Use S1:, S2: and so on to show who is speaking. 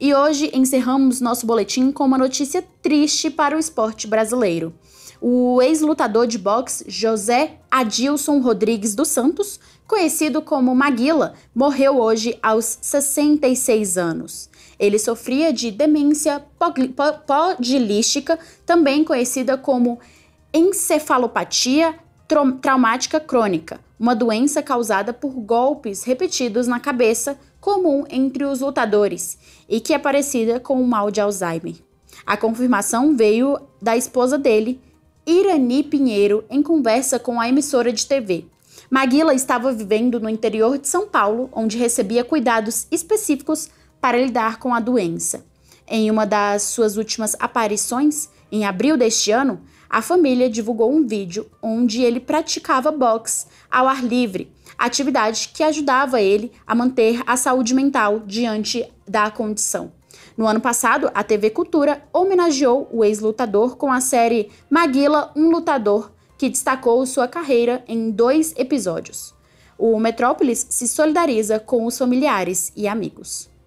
S1: E hoje encerramos nosso boletim com uma notícia triste para o esporte brasileiro. O ex-lutador de boxe José Adilson Rodrigues dos Santos, conhecido como Maguila, morreu hoje aos 66 anos. Ele sofria de demência podilística, também conhecida como encefalopatia traumática crônica, uma doença causada por golpes repetidos na cabeça, comum entre os lutadores, e que é parecida com o mal de Alzheimer. A confirmação veio da esposa dele, Irani Pinheiro, em conversa com a emissora de TV. Maguila estava vivendo no interior de São Paulo, onde recebia cuidados específicos para lidar com a doença. Em uma das suas últimas aparições, em abril deste ano, a família divulgou um vídeo onde ele praticava boxe ao ar livre, atividade que ajudava ele a manter a saúde mental diante da condição. No ano passado, a TV Cultura homenageou o ex-lutador com a série Maguila, um lutador, que destacou sua carreira em dois episódios. O Metrópolis se solidariza com os familiares e amigos.